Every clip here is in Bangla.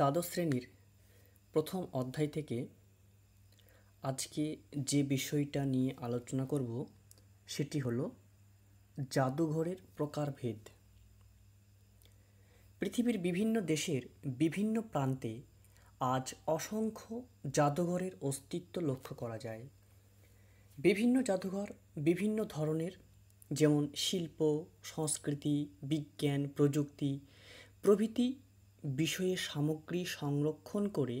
দ্বাদশ শ্রেণীর প্রথম অধ্যায় থেকে আজকে যে বিষয়টা নিয়ে আলোচনা করব সেটি হল জাদুঘরের প্রকারভেদ পৃথিবীর বিভিন্ন দেশের বিভিন্ন প্রান্তে আজ অসংখ্য জাদুঘরের অস্তিত্ব লক্ষ্য করা যায় বিভিন্ন জাদুঘর বিভিন্ন ধরনের যেমন শিল্প সংস্কৃতি বিজ্ঞান প্রযুক্তি প্রভৃতি বিষয়ে সামগ্রী সংরক্ষণ করে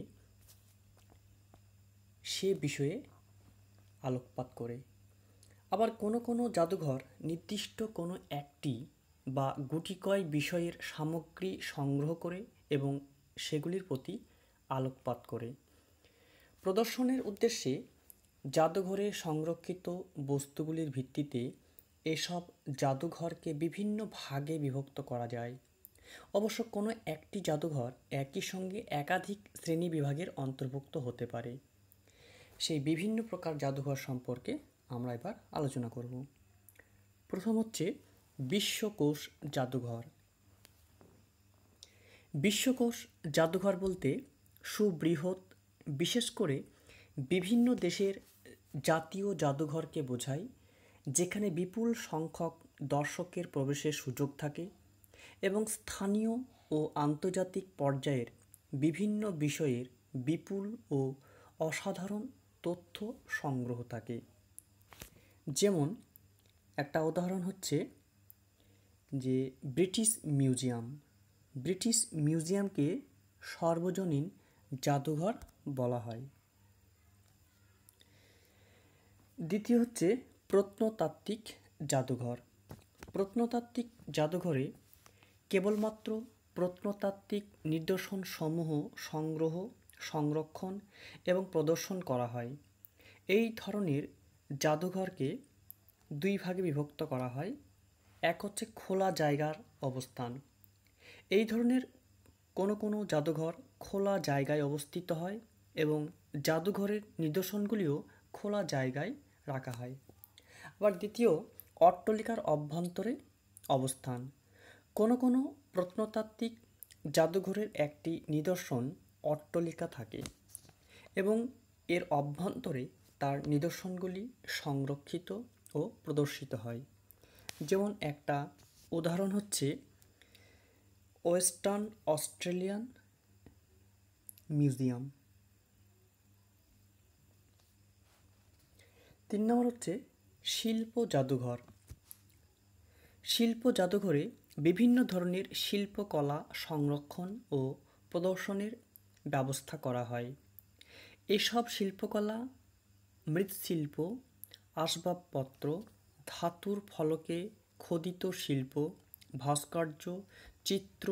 সে বিষয়ে আলোকপাত করে আবার কোনো কোনো জাদুঘর নির্দিষ্ট কোনো একটি বা গুটিকয় বিষয়ের সামগ্রী সংগ্রহ করে এবং সেগুলির প্রতি আলোকপাত করে প্রদর্শনের উদ্দেশ্যে জাদুঘরে সংরক্ষিত বস্তুগুলির ভিত্তিতে এসব জাদুঘরকে বিভিন্ন ভাগে বিভক্ত করা যায় অবশ্য কোনো একটি জাদুঘর একই সঙ্গে একাধিক শ্রেণী বিভাগের অন্তর্ভুক্ত হতে পারে সেই বিভিন্ন প্রকার জাদুঘর সম্পর্কে আমরা এবার আলোচনা করব প্রথম হচ্ছে বিশ্বকোষ জাদুঘর বিশ্বকোষ জাদুঘর বলতে সুবৃহৎ বিশেষ করে বিভিন্ন দেশের জাতীয় জাদুঘরকে বোঝায় যেখানে বিপুল সংখ্যক দর্শকের প্রবেশের সুযোগ থাকে এবং স্থানীয় ও আন্তর্জাতিক পর্যায়ের বিভিন্ন বিষয়ের বিপুল ও অসাধারণ তথ্য সংগ্রহ থাকে যেমন একটা উদাহরণ হচ্ছে যে ব্রিটিশ মিউজিয়াম ব্রিটিশ মিউজিয়ামকে সর্বজনীন জাদুঘর বলা হয় দ্বিতীয় হচ্ছে প্রত্নতাত্ত্বিক জাদুঘর প্রত্নতাত্ত্বিক জাদুঘরে কেবলমাত্র প্রত্নতাত্ত্বিক নিদর্শনসমূহ সংগ্রহ সংরক্ষণ এবং প্রদর্শন করা হয় এই ধরনের জাদুঘরকে দুই ভাগে বিভক্ত করা হয় এক হচ্ছে খোলা জায়গার অবস্থান এই ধরনের কোনো কোনো জাদুঘর খোলা জায়গায় অবস্থিত হয় এবং জাদুঘরের নিদর্শনগুলিও খোলা জায়গায় রাখা হয় আবার দ্বিতীয় অট্টলিকার অভ্যন্তরে অবস্থান কোনো কোনো প্রত্নতাত্ত্বিক জাদুঘরের একটি নিদর্শন অট্টলিকা থাকে এবং এর অভ্যন্তরে তার নিদর্শনগুলি সংরক্ষিত ও প্রদর্শিত হয় যেমন একটা উদাহরণ হচ্ছে ওয়েস্টার্ন অস্ট্রেলিয়ান মিউজিয়াম তিন নম্বর হচ্ছে শিল্প জাদুঘর শিল্প জাদুঘরে বিভিন্ন ধরনের শিল্পকলা সংরক্ষণ ও প্রদর্শনের ব্যবস্থা করা হয় এসব শিল্পকলা মৃৎশিল্প আসবাবপত্র ধাতুর ফলকে খোদিত শিল্প ভাস্কর্য চিত্র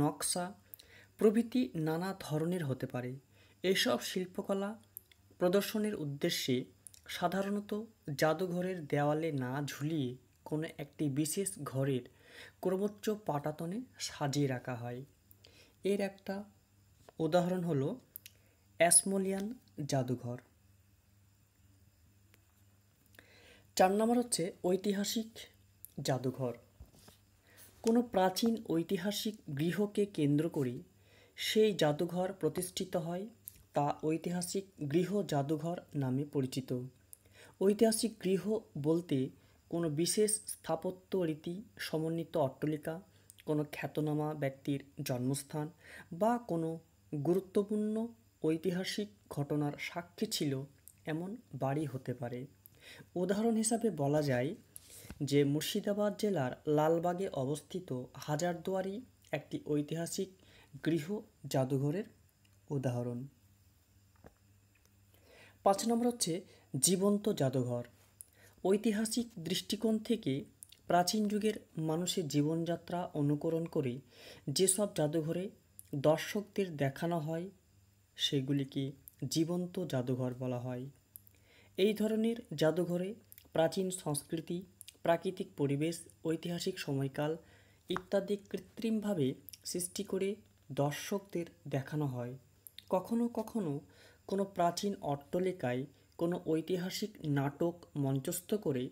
নকশা প্রভৃতি নানা ধরনের হতে পারে এসব শিল্পকলা প্রদর্শনের উদ্দেশ্যে সাধারণত জাদুঘরের দেওয়ালে না ঝুলিয়ে কোনো একটি বিশেষ ঘরের ক্রমোচ্চ পাটাতনে সাজিয়ে রাখা হয় এর একটা উদাহরণ হল অ্যাসমোলিয়ান জাদুঘর চার নম্বর হচ্ছে ঐতিহাসিক জাদুঘর কোনো প্রাচীন ঐতিহাসিক গৃহকে কেন্দ্র করে সেই জাদুঘর প্রতিষ্ঠিত হয় তা ঐতিহাসিক গৃহ জাদুঘর নামে পরিচিত ঐতিহাসিক গৃহ বলতে কোনো বিশেষ স্থাপত্য রীতি সমন্বিত অট্টলিকা কোনো খ্যাতনামা ব্যক্তির জন্মস্থান বা কোনো গুরুত্বপূর্ণ ঐতিহাসিক ঘটনার সাক্ষী ছিল এমন বাড়ি হতে পারে উদাহরণ হিসাবে বলা যায় যে মুর্শিদাবাদ জেলার লালবাগে অবস্থিত হাজারদুয়ারি একটি ঐতিহাসিক গৃহ জাদুঘরের উদাহরণ পাঁচ নম্বর হচ্ছে জীবন্ত জাদুঘর ঐতিহাসিক দৃষ্টিকোণ থেকে প্রাচীন যুগের মানুষের জীবনযাত্রা অনুকরণ করে যেসব জাদুঘরে দর্শকদের দেখানো হয় সেগুলিকে জীবন্ত জাদুঘর বলা হয় এই ধরনের জাদুঘরে প্রাচীন সংস্কৃতি প্রাকৃতিক পরিবেশ ঐতিহাসিক সময়কাল ইত্যাদি কৃত্রিমভাবে সৃষ্টি করে দর্শকদের দেখানো হয় কখনো কখনো কোনো প্রাচীন অট্টলিকায় কোনো ঐতিহাসিক নাটক মঞ্চস্থ করে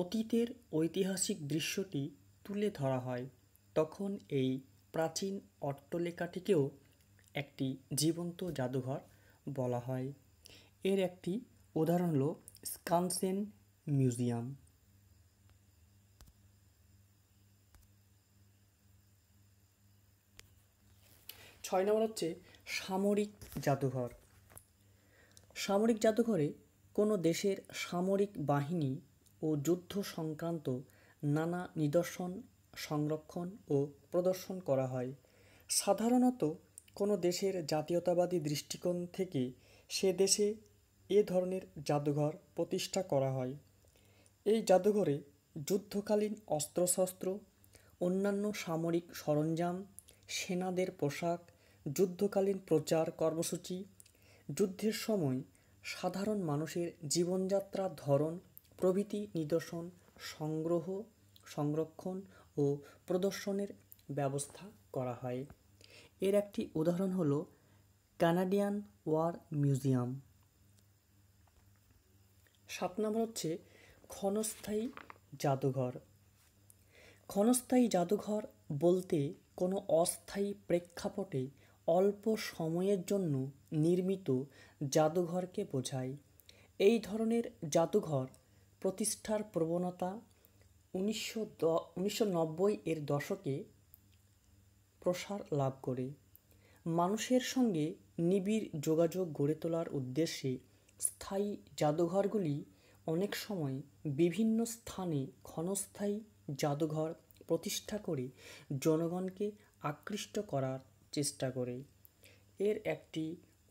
অতীতের ঐতিহাসিক দৃশ্যটি তুলে ধরা হয় তখন এই প্রাচীন অট্টলেখাটিকেও একটি জীবন্ত জাদুঘর বলা হয় এর একটি উদাহরণ হল স্কানসেন মিউজিয়াম ছয় নম্বর হচ্ছে সামরিক জাদুঘর সামরিক জাদুঘরে কোনো দেশের সামরিক বাহিনী ও যুদ্ধ সংক্রান্ত নানা নিদর্শন সংরক্ষণ ও প্রদর্শন করা হয় সাধারণত কোনো দেশের জাতীয়তাবাদী দৃষ্টিকোণ থেকে সে দেশে এ ধরনের জাদুঘর প্রতিষ্ঠা করা হয় এই জাদুঘরে যুদ্ধকালীন অস্ত্রশস্ত্র অন্যান্য সামরিক সরঞ্জাম সেনাদের পোশাক যুদ্ধকালীন প্রচার কর্মসূচি যুদ্ধের সময় সাধারণ মানুষের জীবনযাত্রার ধরন প্রভৃতি নিদর্শন সংগ্রহ সংরক্ষণ ও প্রদর্শনের ব্যবস্থা করা হয় এর একটি উদাহরণ হল কানাডিয়ান ওয়ার মিউজিয়াম সাত নম্বর হচ্ছে ক্ষণস্থায়ী জাদুঘর ক্ষণস্থায়ী জাদুঘর বলতে কোনো অস্থায়ী প্রেক্ষাপটে অল্প সময়ের জন্য নির্মিত জাদুঘরকে বোঝায় এই ধরনের জাদুঘর প্রতিষ্ঠার প্রবণতা উনিশশো উনিশশো নব্বই এর দশকে প্রসার লাভ করে মানুষের সঙ্গে নিবিড় যোগাযোগ গড়ে তোলার উদ্দেশ্যে স্থায়ী জাদুঘরগুলি অনেক সময় বিভিন্ন স্থানে ক্ষণস্থায়ী জাদুঘর প্রতিষ্ঠা করে জনগণকে আকৃষ্ট করার চেষ্টা করে এর একটি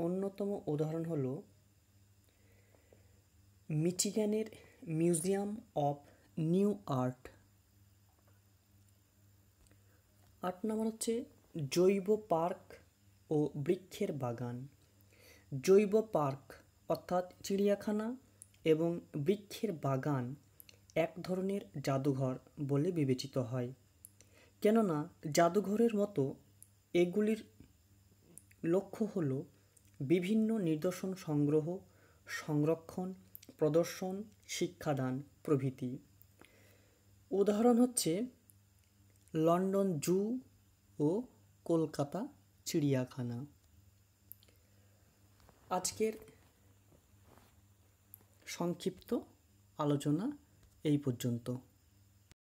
অন্যতম উদাহরণ হল মিচিগানের মিউজিয়াম অফ নিউ আর্ট আট নম্বর হচ্ছে জৈব পার্ক ও বৃক্ষের বাগান জৈব পার্ক অর্থাৎ চিড়িয়াখানা এবং বৃক্ষের বাগান এক ধরনের জাদুঘর বলে বিবেচিত হয় কেননা জাদুঘরের মতো এগুলির লক্ষ্য হল বিভিন্ন নিদর্শন সংগ্রহ সংরক্ষণ প্রদর্শন শিক্ষাদান প্রভৃতি উদাহরণ হচ্ছে লন্ডন জু ও কলকাতা চিড়িয়াখানা আজকের সংক্ষিপ্ত আলোচনা এই পর্যন্ত